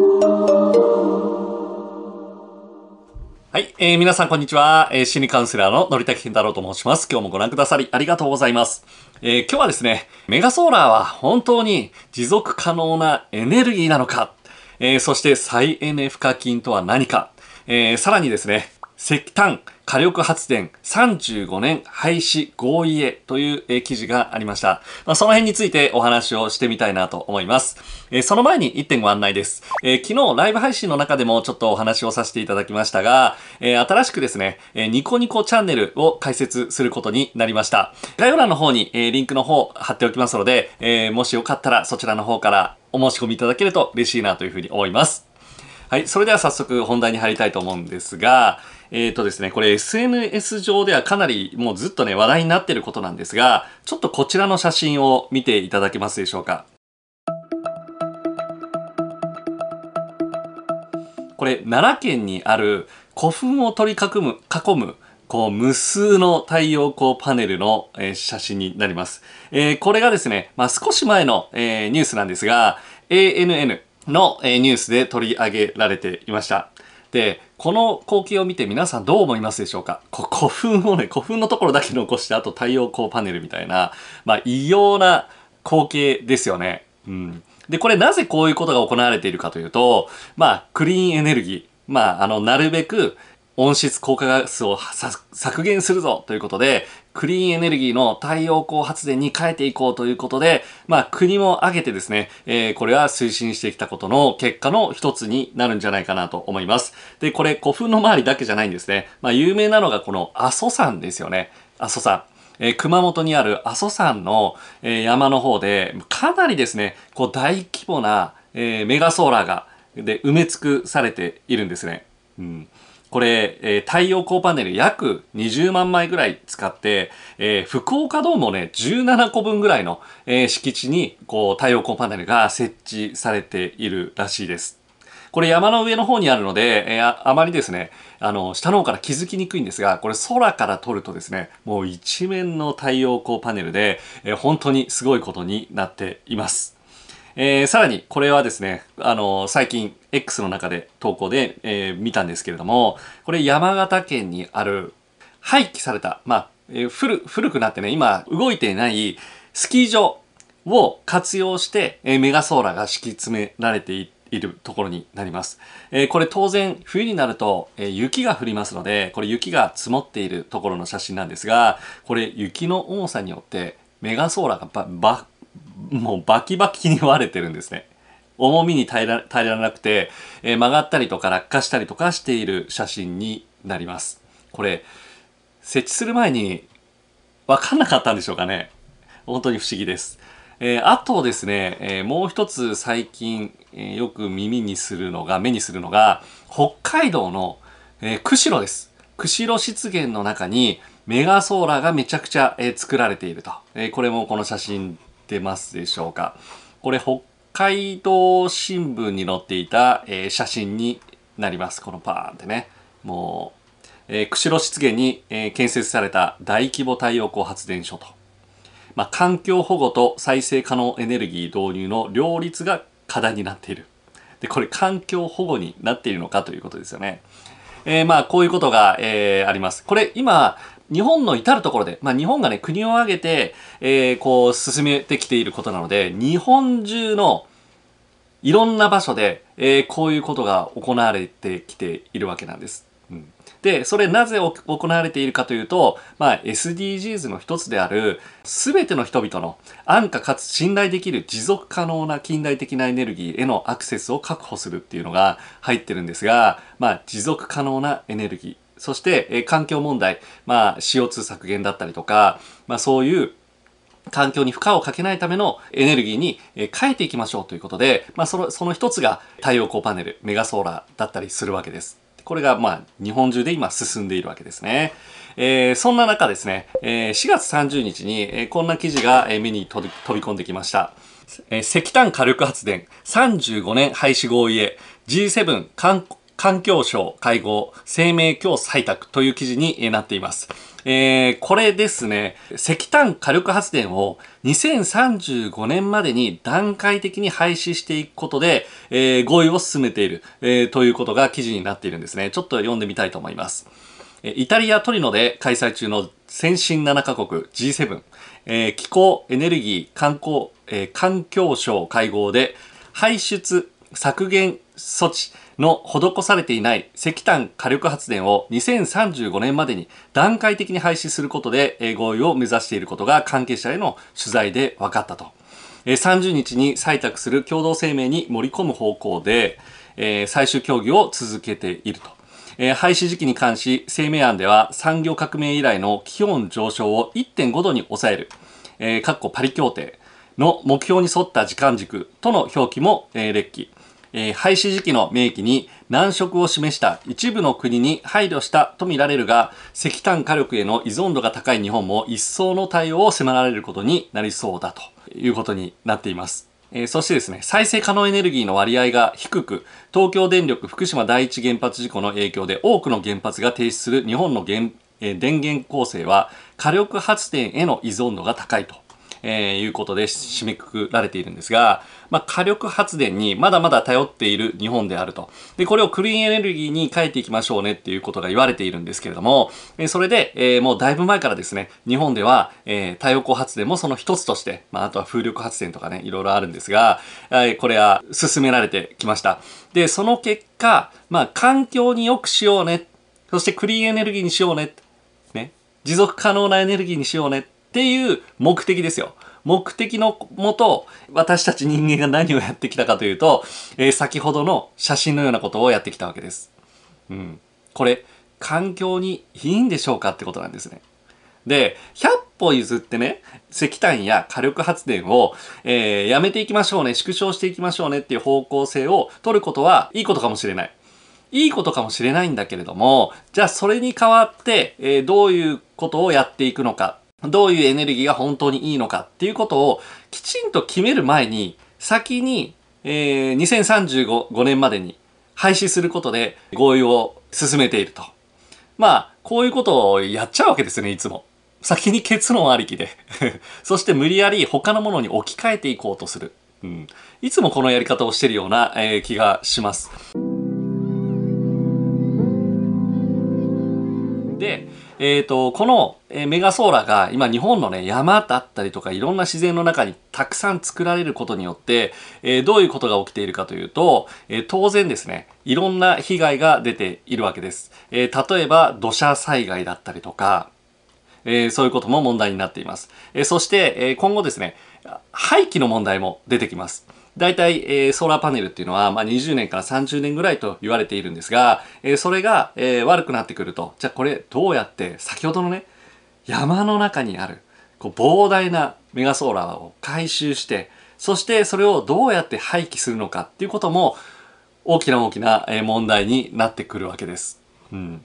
はい、えー、皆さんこんにちは。えー、心理カウンセラーののりた健太郎と申します。今日もご覧くださりありがとうございます。えー、今日はですね、メガソーラーは本当に持続可能なエネルギーなのか、えー、そして再エネ賦課金とは何か、えー、さらにですね、石炭、火力発電35年廃止合意へという記事がありました。まあ、その辺についてお話をしてみたいなと思います。えー、その前に1点ご案内です、えー、昨日ライブ配信の中でもちょっとお話をさせていただきましたが、えー、新しくですね、えニコニコチャンネルを開設することになりました。概要欄の方に、えリンクの方貼っておきますので、えもしよかったらそちらの方からお申し込みいただけると嬉しいなというふうに思います。はい、それでは早速本題に入りたいと思うんですが、えっ、ー、とですね、これ SNS 上ではかなりもうずっとね、話題になっていることなんですが、ちょっとこちらの写真を見ていただけますでしょうか。これ、奈良県にある古墳を取り囲む、囲む、こう無数の太陽光パネルの、えー、写真になります。えー、これがですね、まあ、少し前の、えー、ニュースなんですが、ANN の、えー、ニュースで取り上げられていました。でこの光景を見て皆さんどう思いますでしょうかこ古墳をね古墳のところだけ残してあと太陽光パネルみたいな、まあ、異様な光景ですよね。うん、でこれなぜこういうことが行われているかというと、まあ、クリーンエネルギー、まあ、あのなるべく温室効果ガスを削減するぞということで、クリーンエネルギーの太陽光発電に変えていこうということで、まあ国も挙げてですね、えー、これは推進してきたことの結果の一つになるんじゃないかなと思います。で、これ古墳の周りだけじゃないんですね。まあ有名なのがこの阿蘇山ですよね。阿蘇山。えー、熊本にある阿蘇山の、えー、山の方で、かなりですね、こう大規模な、えメガソーラーがで埋め尽くされているんですね。うんこれ、えー、太陽光パネル約20万枚ぐらい使って、えー、福岡ドームね、17個分ぐらいの、えー、敷地に、こう、太陽光パネルが設置されているらしいです。これ山の上の方にあるので、えー、あまりですね、あの、下の方から気づきにくいんですが、これ空から撮るとですね、もう一面の太陽光パネルで、えー、本当にすごいことになっています。えー、さらにこれはですね、あの最近 X の中で投稿で、えー、見たんですけれども、これ山形県にある廃棄された、まあ、えー、古、古くなってね、今動いていないスキー場を活用して、えー、メガソーラーが敷き詰められているところになります。えー、これ当然冬になると、え雪が降りますので、これ雪が積もっているところの写真なんですが、これ雪の重さによってメガソーラーがば、ば、もうバキバキに割れてるんですね。重みに耐えら耐えられなくて、えー、曲がったりとか落下したりとかしている写真になります。これ、設置する前に分かんなかったんでしょうかね。本当に不思議です。えー、あとですね、えー、もう一つ最近、えー、よく耳にするのが、目にするのが、北海道の、え釧路です。釧路湿原の中にメガソーラーがめちゃくちゃ、え作られていると、えこれもこの写真出ますでしょうか。これ北海道新聞に載っていた、えー、写真になります。このパーンってね。もう、えー、釧路湿原に、えー、建設された大規模太陽光発電所と。まあ、環境保護と再生可能エネルギー導入の両立が課題になっている。で、これ環境保護になっているのかということですよね。えー、まあ、こういうことが、えー、あります。これ今、日本の至るところで、まあ、日本がね、国を挙げて、えー、こう、進めてきていることなので、日本中のいろんな場所で、えー、こういうことが行われてきているわけなんです。うん、で、それなぜ行われているかというと、まあ、SDGs の一つである、すべての人々の安価かつ信頼できる持続可能な近代的なエネルギーへのアクセスを確保するっていうのが入ってるんですが、まあ、持続可能なエネルギー、そして、えー、環境問題、まあ、CO2 削減だったりとか、まあ、そういう環境に負荷をかけないためのエネルギーに変えていきましょうということで、まあ、そのその一つが太陽光パネルメガソーラーだったりするわけです。これがまあ日本中で今進んでいるわけですね。えー、そんな中ですね、えー、4月30日に、えこんな記事が目に飛び込んできました。えー、石炭火力発電35年廃止合意へ G7 国環境省会合声明今日採択という記事になっています。えー、これですね、石炭火力発電を2035年までに段階的に廃止していくことで、えー、合意を進めている、えー、ということが記事になっているんですね。ちょっと読んでみたいと思います。イタリア・トリノで開催中の先進7カ国 G7、えー、気候、エネルギー、観光、えー、環境省会合で排出削減措置の施されていない石炭火力発電を2035年までに段階的に廃止することで合意を目指していることが関係者への取材で分かったと。30日に採択する共同声明に盛り込む方向で、最終協議を続けていると。廃止時期に関し声明案では産業革命以来の気温上昇を1.5度に抑える、えー、パリ協定の目標に沿った時間軸との表記も、えー、列記えー、廃止時期の明記に難色を示した一部の国に配慮したとみられるが、石炭火力への依存度が高い日本も一層の対応を迫られることになりそうだということになっています。えー、そしてですね、再生可能エネルギーの割合が低く、東京電力福島第一原発事故の影響で多くの原発が停止する日本の原、えー、電源構成は火力発電への依存度が高いとえー、いうことで締めくくられているんですが、まあ、火力発電にまだまだ頼っている日本であると。で、これをクリーンエネルギーに変えていきましょうねっていうことが言われているんですけれども、えそれで、えもうだいぶ前からですね、日本では、え太陽光発電もその一つとして、まあ、あとは風力発電とかね、いろいろあるんですが、えこれは進められてきました。で、その結果、まあ、環境に良くしようね。そしてクリーンエネルギーにしようね。ね。持続可能なエネルギーにしようね。っていう目的ですよ。目的のもと、私たち人間が何をやってきたかというと、えー、先ほどの写真のようなことをやってきたわけです。うん。これ、環境にいいんでしょうかってことなんですね。で、100歩譲ってね、石炭や火力発電を、えー、やめていきましょうね、縮小していきましょうねっていう方向性を取ることはいいことかもしれない。いいことかもしれないんだけれども、じゃあそれに代わって、えー、どういうことをやっていくのかどういうエネルギーが本当にいいのかっていうことをきちんと決める前に先に、えー、2035年までに廃止することで合意を進めていると。まあ、こういうことをやっちゃうわけですね、いつも。先に結論ありきで そして無理やり他のものに置き換えていこうとする。うん、いつもこのやり方をしてるような、えー、気がします。えっ、ー、と、このメガソーラーが今日本のね、山だったりとかいろんな自然の中にたくさん作られることによって、えー、どういうことが起きているかというと、えー、当然ですね、いろんな被害が出ているわけです。え例えば土砂災害だったりとか、えそういうことも問題になっています。えそして、え今後ですね、廃棄の問題も出てきます。大体、えー、ソーラーパネルっていうのは、まあ、20年から30年ぐらいと言われているんですが、えー、それが、えー、悪くなってくると、じゃあこれどうやって、先ほどのね、山の中にある、こう膨大なメガソーラーを回収して、そしてそれをどうやって廃棄するのかっていうことも、大きな大きな問題になってくるわけです。うん。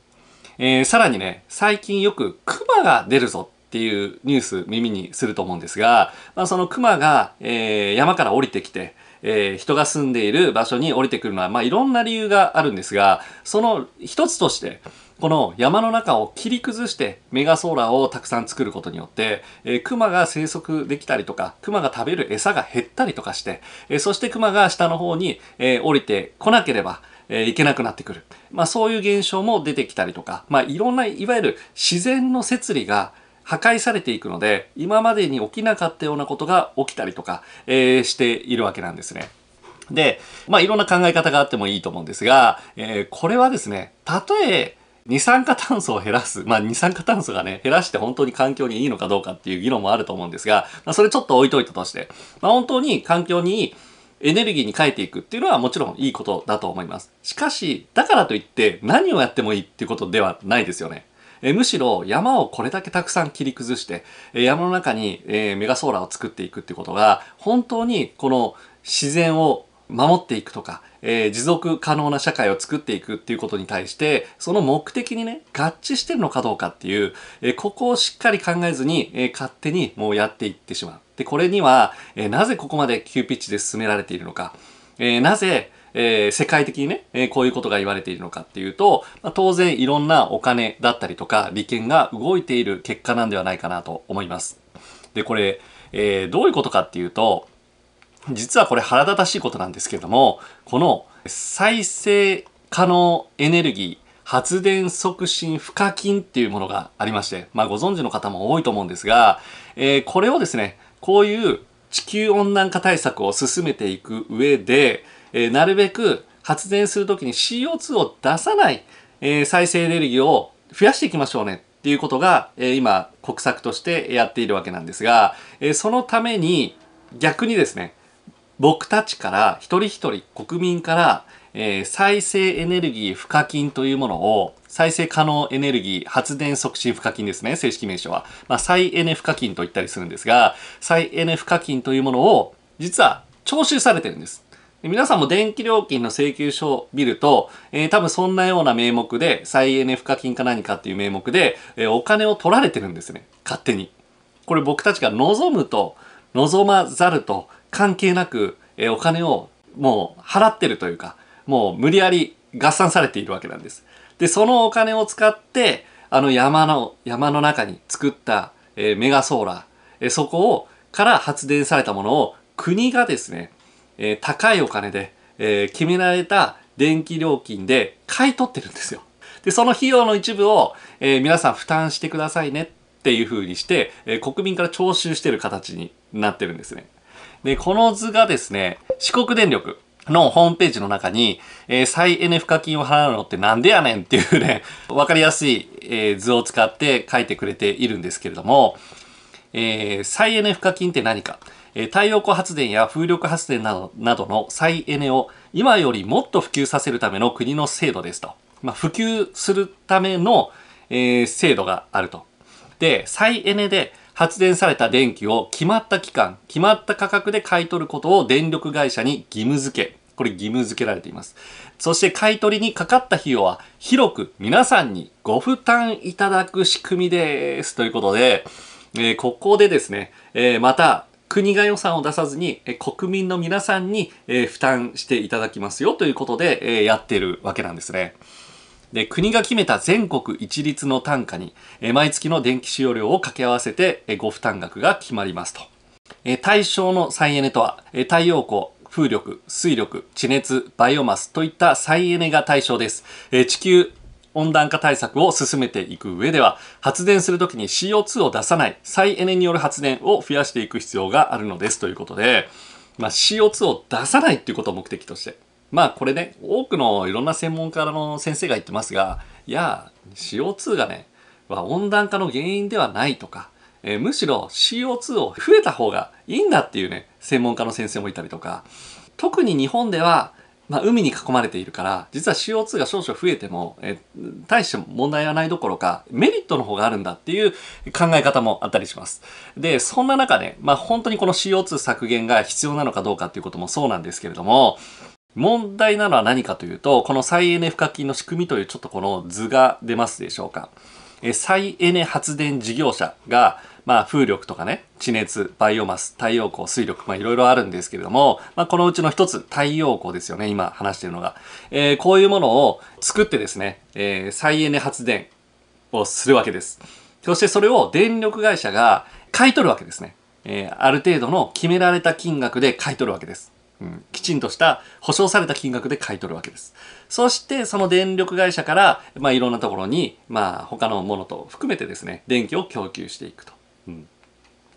えー、さらにね、最近よくクマが出るぞっていうニュース耳にすると思うんですが、まあ、そのクマが、えー、山から降りてきて、えー、人が住んでいる場所に降りてくるのは、まあ、いろんな理由があるんですが、その一つとして、この山の中を切り崩してメガソーラーをたくさん作ることによって、えー、クマが生息できたりとか、クマが食べる餌が減ったりとかして、えー、そしてクマが下の方に、えー、降りてこなければ、えー、いけなくなってくる。まあそういう現象も出てきたりとか、まあいろんな、いわゆる自然の摂理が破壊されていくので今までに起きなかったようなことが起きたりとか、えー、しているわけなんですね。で、まあ、いろんな考え方があってもいいと思うんですが、えー、これはですねたとえ二酸化炭素を減らす。まあ、二酸化炭素がね、減らして本当に環境にいいのかどうかっていう議論もあると思うんですが、まあ、それちょっと置いといたとして、まあ、本当に環境にいいエネルギーに変えていくっていうのはもちろんいいことだと思います。しかし、だからといって何をやってもいいっていうことではないですよね。えむしろ山をこれだけたくさん切り崩して、え山の中に、えメガソーラーを作っていくってことが本当にこの自然を守っていくとか、えー、持続可能な社会を作っていくっていうことに対してその目的にね合致してるのかどうかっていう、えー、ここをしっかり考えずに、えー、勝手にもうやっていってしまう。でこれには、えなぜここまで急ピッチで進められているのか、えなぜえー、世界的にね、えー、こういうことが言われているのかっていうと、まあ、当然いろんなお金だったりとか利権が動いている結果なんではないかなと思います。で、これ、えー、どういうことかっていうと、実はこれ腹立たしいことなんですけれども、この再生可能エネルギー、発電促進賦課金っていうものがありまして、まあご存知の方も多いと思うんですが、えー、これをですね、こういう地球温暖化対策を進めていく上で、えー、なるべく発電する時に CO2 を出さない、えー、再生エネルギーを増やしていきましょうねっていうことが、えー、今国策としてやっているわけなんですが、えー、そのために逆にですね僕たちから一人一人国民から、えー、再生エネルギー賦課金というものを再生可能エネルギー発電促進賦課金ですね正式名称は、まあ、再エネ賦課金と言ったりするんですが再エネ賦課金というものを実は徴収されてるんです皆さんも電気料金の請求書を見ると、えー、多分そんなような名目で、再エネ賦課金か何かっていう名目で、えー、お金を取られてるんですね。勝手に。これ僕たちが望むと、望まざると関係なく、えー、お金をもう払ってるというか、もう無理やり合算されているわけなんです。で、そのお金を使って、あの山の、山の中に作った、えー、メガソーラー、えー、そこを、から発電されたものを国がですね、えー、高いお金で、えー、決められた電気料金で買い取ってるんですよ。で、その費用の一部を、えー、皆さん負担してくださいねっていうふうにして、え国民から徴収してる形になってるんですね。で、この図がですね、四国電力のホームページの中に、えー、再エネ賦課金を払うのってなんでやねんっていうね、わかりやすい、えー、図を使って書いてくれているんですけれども、えー、再エネ賦課金って何かえ太陽光発電や風力発電などなどの再エネを今よりもっと普及させるための国の制度ですと。まあ、普及するための、えー、制度があると。で、再エネで発電された電気を決まった期間、決まった価格で買い取ることを電力会社に義務付け。これ義務付けられています。そして買い取りにかかった費用は広く皆さんにご負担いただく仕組みです。ということで、えー、ここでですね、えー、また国が予算を出さずに、え国民の皆さんに、え負担していただきますよということで、えやってるわけなんですね。で、国が決めた全国一律の単価に、え毎月の電気使用量を掛け合わせて、えご負担額が決まりますと。え対象の再エネとは、え太陽光、風力、水力、地熱、バイオマスといった再エネが対象です。え地球温暖化対策を進めていく上では、発電するときに CO2 を出さない再エネによる発電を増やしていく必要があるのですということで、まあ、CO2 を出さないっていうことを目的として。まあこれね、多くのいろんな専門家の先生が言ってますが、いや、CO2 がね、は温暖化の原因ではないとか、えー、むしろ CO2 を増えた方がいいんだっていうね、専門家の先生もいたりとか、特に日本ではまあ、海に囲まれているから実は CO2 が少々増えてもえ大して問題はないどころかメリットの方があるんだっていう考え方もあったりします。でそんな中ね、まあ、本当にこの CO2 削減が必要なのかどうかっていうこともそうなんですけれども問題なのは何かというとこの再エネ賦課金の仕組みというちょっとこの図が出ますでしょうか。え再エネ発電事業者がまあ、風力とかね、地熱、バイオマス、太陽光、水力、まあ、いろいろあるんですけれども、まあ、このうちの一つ、太陽光ですよね、今話してるのが。えー、こういうものを作ってですね、えー、再エネ発電をするわけです。そしてそれを電力会社が買い取るわけですね。えー、ある程度の決められた金額で買い取るわけです。うん、きちんとした保証された金額で買い取るわけです。そしてその電力会社から、まあ、いろんなところに、まあ、他のものと含めてですね電気を供給していくと。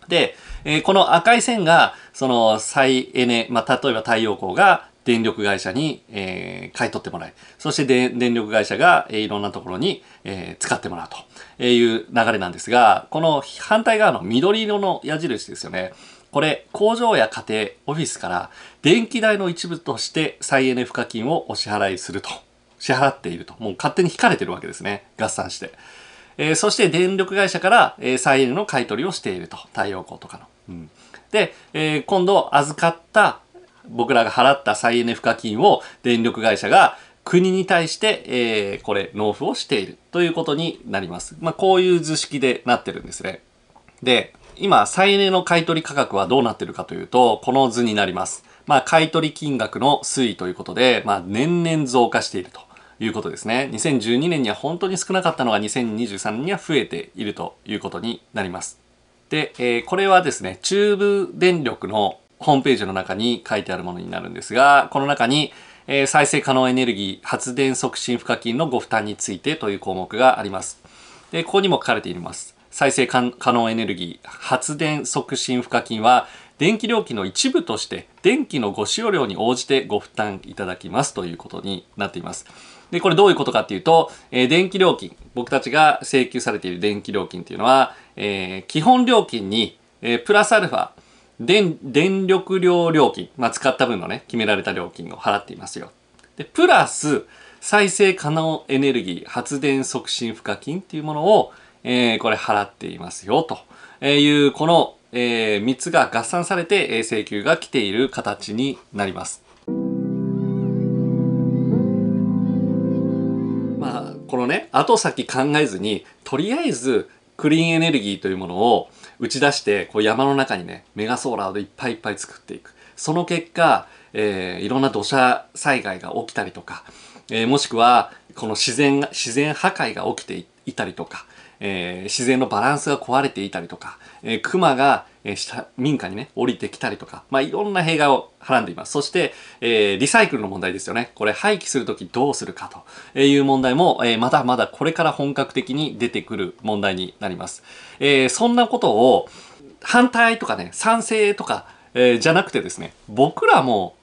で、えー、この赤い線が、その再エネ、まあ、例えば太陽光が電力会社に、えー、買い取ってもらい、そして電力会社が、えー、いろんなところに、えー、使ってもらうという流れなんですが、この反対側の緑色の矢印ですよね。これ、工場や家庭、オフィスから電気代の一部として再エネ賦課金をお支払いすると。支払っていると。もう勝手に引かれてるわけですね。合算して。えー、そして電力会社から、えー、再エネの買い取りをしていると。太陽光とかの。うん、で、えー、今度預かった、僕らが払った再エネ賦課金を電力会社が国に対して、えー、これ、納付をしているということになります。まあ、こういう図式でなってるんですね。で、今、再エネの買取価格はどうなってるかというと、この図になります。まあ、買取金額の推移ということで、まあ、年々増加していると。いうことですね。2012年には本当に少なかったのが2023年には増えているということになります。で、えー、これはですね、中部電力のホームページの中に書いてあるものになるんですが、この中に、えー、再生可能エネルギー発電促進付加金のご負担についてという項目があります。で、ここにも書かれています。再生可能エネルギー発電促進賦課金は電気料金の一部として電気のご使用量に応じてご負担いただきますということになっています。で、これどういうことかっていうと、えー、電気料金、僕たちが請求されている電気料金っていうのは、えー、基本料金に、えー、プラスアルファ、電、電力量料金、まあ、使った分のね、決められた料金を払っていますよ。で、プラス、再生可能エネルギー発電促進賦課金っていうものを、えー、これ払っていますよ、という、この、えー、3つが合算されて、え請求が来ている形になります。このね後先考えずにとりあえずクリーンエネルギーというものを打ち出してこう山の中にねメガソーラーをいっぱいいっぱい作っていくその結果、えー、いろんな土砂災害が起きたりとか、えー、もしくはこの自然が自然破壊が起きていたりとか、えー、自然のバランスが壊れていたりとか、えー、クマがえー、民家にね、降りてきたりとか、まあ、いろんな弊害をはらんでいます。そして、えー、リサイクルの問題ですよね。これ廃棄するときどうするかという問題も、えー、まだまだこれから本格的に出てくる問題になります。えー、そんなことを反対とかね、賛成とか、えー、じゃなくてですね、僕らも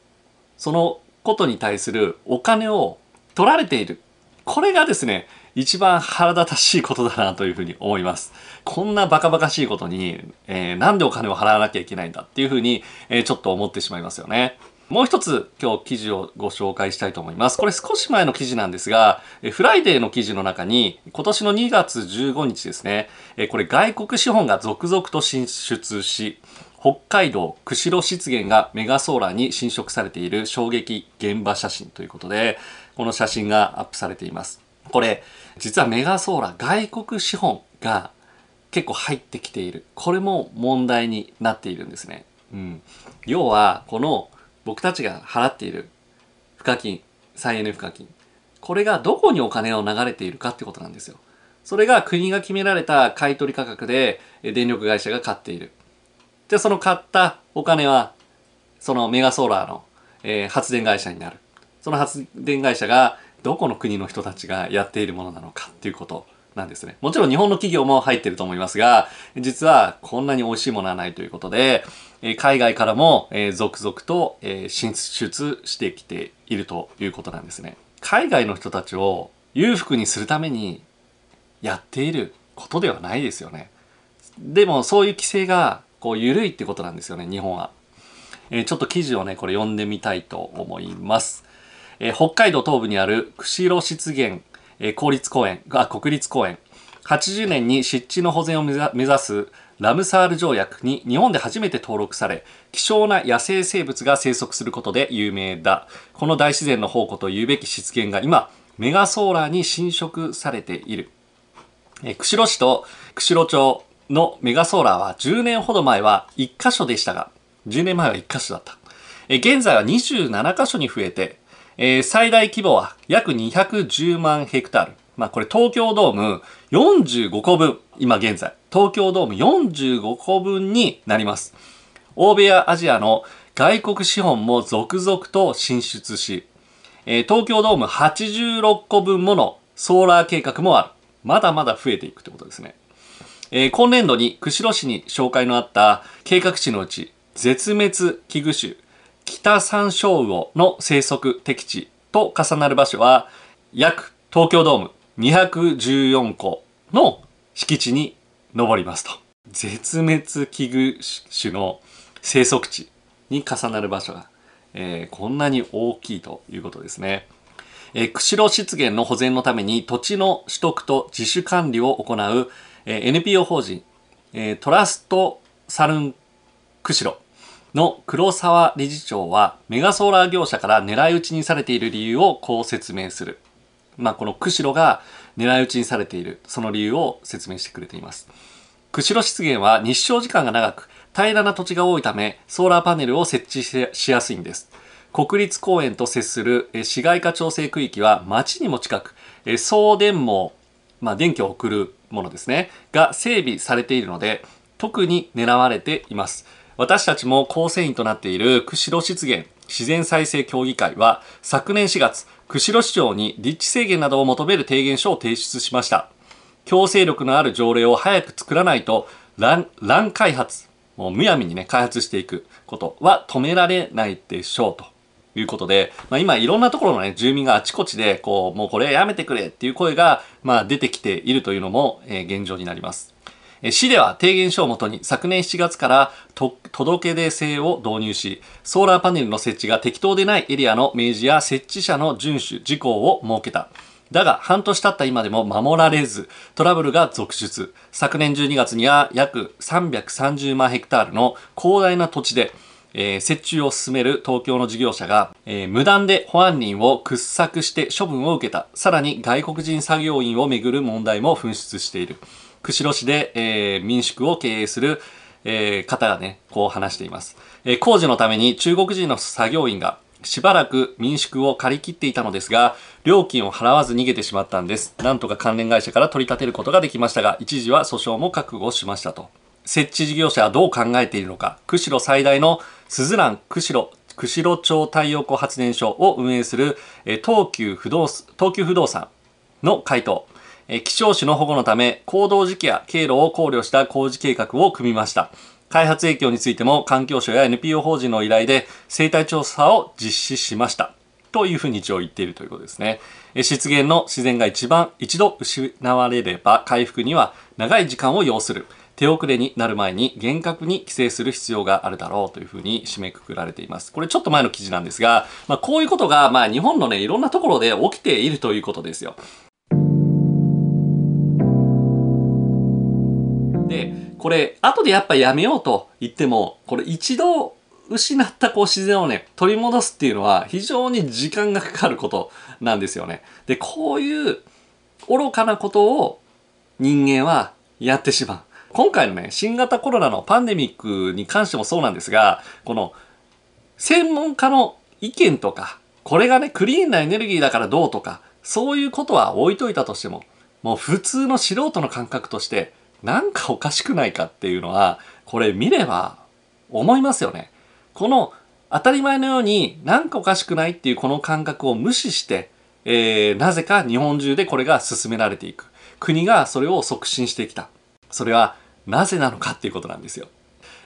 そのことに対するお金を取られている。これがですね、一番腹立たしいことだなというふうに思います。こんなバカバカしいことに、えー、なんでお金を払わなきゃいけないんだっていうふうに、えー、ちょっと思ってしまいますよね。もう一つ今日記事をご紹介したいと思います。これ少し前の記事なんですが、フライデーの記事の中に今年の2月15日ですね、これ外国資本が続々と進出し、北海道釧路湿原がメガソーラーに侵食されている衝撃現場写真ということで、この写真がアップされています。これ、実はメガソーラー外国資本が結構入ってきているこれも問題になっているんですね、うん、要はこの僕たちが払っている賦課金再エネ賦課金これがどこにお金を流れているかってことなんですよそれが国が決められた買取価格で電力会社が買っているじゃあその買ったお金はそのメガソーラーの、えー、発電会社になるその発電会社がどこの国の人たちがやっているものなのかっていうことなんですね。もちろん日本の企業も入ってると思いますが、実はこんなに美味しいものはないということで、海外からも続々と進出してきているということなんですね。海外の人たちを裕福にするためにやっていることではないですよね。でもそういう規制がこう緩いってことなんですよね、日本は。えちょっと記事をね、これ読んでみたいと思います。えー、北海道東部にある釧路湿原、えー、公立公園あ国立公園80年に湿地の保全を目指すラムサール条約に日本で初めて登録され希少な野生生物が生息することで有名だこの大自然の宝庫というべき湿原が今メガソーラーに侵食されている、釧路市と釧路町のメガソーラーは10年ほど前は1箇所でしたが10年前は1箇所だった現在は27箇所に増えてえー、最大規模は約210万ヘクタール。まあこれ東京ドーム45個分、今現在、東京ドーム45個分になります。欧米やアジアの外国資本も続々と進出し、えー、東京ドーム86個分ものソーラー計画もある。まだまだ増えていくってことですね。えー、今年度に釧路市に紹介のあった計画地のうち、絶滅危惧種北山椒魚の生息適地と重なる場所は約東京ドーム214個の敷地に上りますと絶滅危惧種の生息地に重なる場所が、えー、こんなに大きいということですね、えー、釧路湿原の保全のために土地の取得と自主管理を行う、えー、NPO 法人、えー、トラストサルン釧路の黒沢理事長はメガソーラー業者から狙い撃ちにされている理由をこう説明する。まあ、この釧路が狙い撃ちにされている、その理由を説明してくれています。釧路湿原は日照時間が長く、平らな土地が多いため、ソーラーパネルを設置しやすいんです。国立公園と接する市街化調整区域は町にも近く、送電網、まあ、電気を送るものですね、が整備されているので、特に狙われています。私たちも構成員となっている釧路湿原自然再生協議会は昨年4月釧路市長に立地制限などを求める提言書を提出しました強制力のある条例を早く作らないと乱開発もうむやみにね開発していくことは止められないでしょうということで、まあ、今いろんなところのね住民があちこちでこうもうこれやめてくれっていう声が、まあ、出てきているというのも、えー、現状になります市では提言書をもとに昨年7月から届け出制を導入し、ソーラーパネルの設置が適当でないエリアの明示や設置者の遵守、事項を設けた。だが、半年経った今でも守られず、トラブルが続出。昨年12月には約330万ヘクタールの広大な土地で、えー、設置を進める東京の事業者が、えー、無断で保安人を掘削して処分を受けた。さらに外国人作業員をめぐる問題も噴出している。釧路市で、えー、民宿を経営する、えー、方がね、こう話しています。えー、工事のために中国人の作業員がしばらく民宿を借り切っていたのですが、料金を払わず逃げてしまったんです。なんとか関連会社から取り立てることができましたが、一時は訴訟も覚悟しましたと。設置事業者はどう考えているのか、釧路最大のスズラン釧路釧路町太陽光発電所を運営する東急不動東急不動産の回答え希少種の保護のため行動時期や経路を考慮した工事計画を組みました開発影響についても環境省や NPO 法人の依頼で生態調査を実施しましたというふうに一応言っているということですね湿原の自然が一番一度失われれば回復には長い時間を要する手遅れになる前に厳格に規制する必要があるだろうというふうに締めくくられています。これちょっと前の記事なんですが、まあ、こういうことが、まあ、日本のね、いろんなところで起きているということですよ。これ、後でやっぱやめようと言っても、これ一度失ったこう自然をね、取り戻すっていうのは非常に時間がかかることなんですよね。で、こういう愚かなことを人間はやってしまう。今回のね、新型コロナのパンデミックに関してもそうなんですが、この専門家の意見とか、これがね、クリーンなエネルギーだからどうとか、そういうことは置いといたとしても、もう普通の素人の感覚として、なんかおかしくないかっていうのは、これ見れば思いますよね。この当たり前のようになんかおかしくないっていうこの感覚を無視して、えー、なぜか日本中でこれが進められていく。国がそれを促進してきた。それはなぜなのかっていうことなんですよ。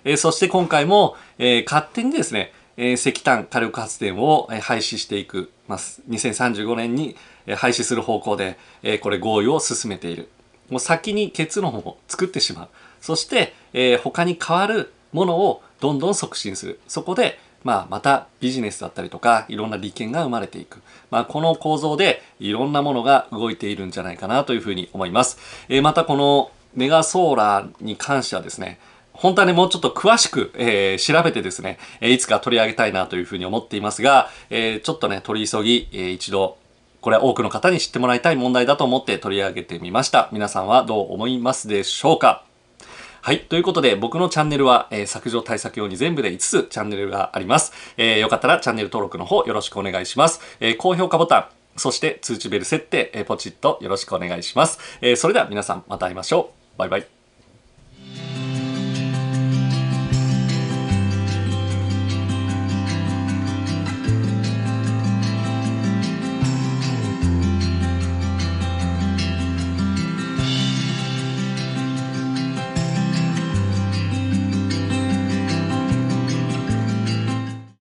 えー、そして今回も、えー、勝手にですね、え石炭火力発電を廃止していくます。2035年に廃止する方向で、えこれ合意を進めている。もう先に結論を作ってしまう。そして、えー、他に変わるものをどんどん促進する。そこで、まあ、またビジネスだったりとか、いろんな利権が生まれていく。まあ、この構造でいろんなものが動いているんじゃないかなというふうに思います。えー、またこのメガソーラーに関してはですね、本当はね、もうちょっと詳しく、えー、調べてですね、えいつか取り上げたいなというふうに思っていますが、えちょっとね、取り急ぎ、えー、一度これは多くの方に知ってもらいたい問題だと思って取り上げてみました。皆さんはどう思いますでしょうかはい。ということで、僕のチャンネルは、えー、削除対策用に全部で5つチャンネルがあります。えー、よかったらチャンネル登録の方よろしくお願いします。えー、高評価ボタン、そして通知ベル設定、えポチッとよろしくお願いします。えそれでは皆さんまた会いましょう。バイバイ。